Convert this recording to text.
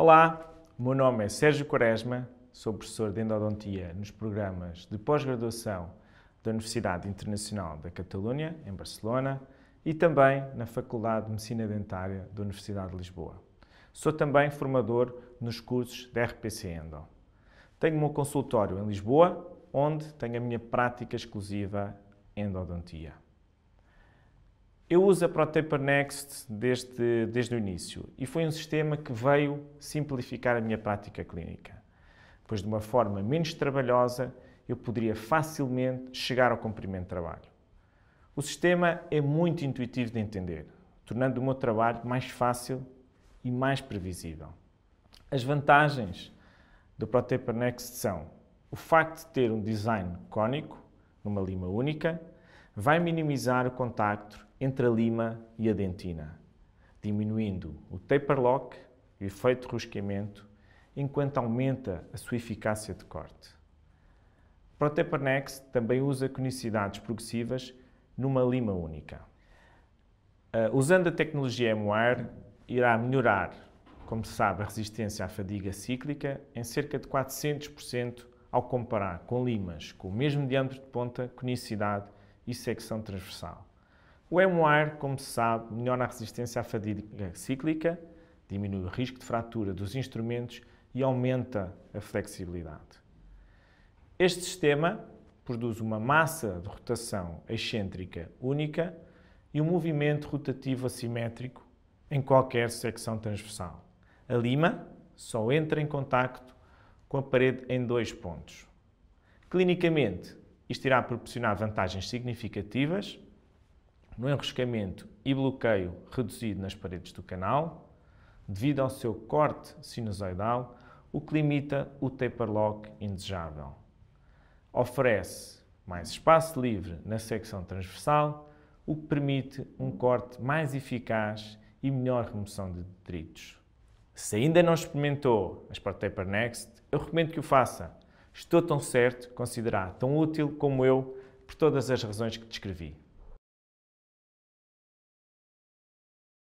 Olá, meu nome é Sérgio Quaresma, sou professor de endodontia nos programas de pós-graduação da Universidade Internacional da Catalunha, em Barcelona, e também na Faculdade de Medicina Dentária da Universidade de Lisboa. Sou também formador nos cursos da RPC Endo. Tenho o meu consultório em Lisboa, onde tenho a minha prática exclusiva em endodontia. Eu uso a ProTaper Next desde, desde o início e foi um sistema que veio simplificar a minha prática clínica, pois de uma forma menos trabalhosa eu poderia facilmente chegar ao comprimento de trabalho. O sistema é muito intuitivo de entender, tornando o meu trabalho mais fácil e mais previsível. As vantagens do ProTaper Next são o facto de ter um design cônico, numa lima única, vai minimizar o contacto entre a lima e a dentina, diminuindo o taper lock e o efeito de rosqueamento, enquanto aumenta a sua eficácia de corte. ProTaper Next também usa conicidades progressivas numa lima única. Uh, usando a tecnologia M-Wire, irá melhorar, como se sabe, a resistência à fadiga cíclica em cerca de 400% ao comparar com limas com o mesmo diâmetro de ponta, conicidade e secção transversal. O EMOAR, é como se sabe, melhora a resistência à fadiga cíclica, diminui o risco de fratura dos instrumentos e aumenta a flexibilidade. Este sistema produz uma massa de rotação excêntrica única e um movimento rotativo assimétrico em qualquer secção transversal. A lima só entra em contacto com a parede em dois pontos. Clinicamente, isto irá proporcionar vantagens significativas no enroscamento e bloqueio reduzido nas paredes do canal, devido ao seu corte sinusoidal, o que limita o taper lock indesejável. Oferece mais espaço livre na secção transversal, o que permite um corte mais eficaz e melhor remoção de detritos. Se ainda não experimentou a Sport Taper Next, eu recomendo que o faça. Estou tão certo que tão útil como eu por todas as razões que descrevi.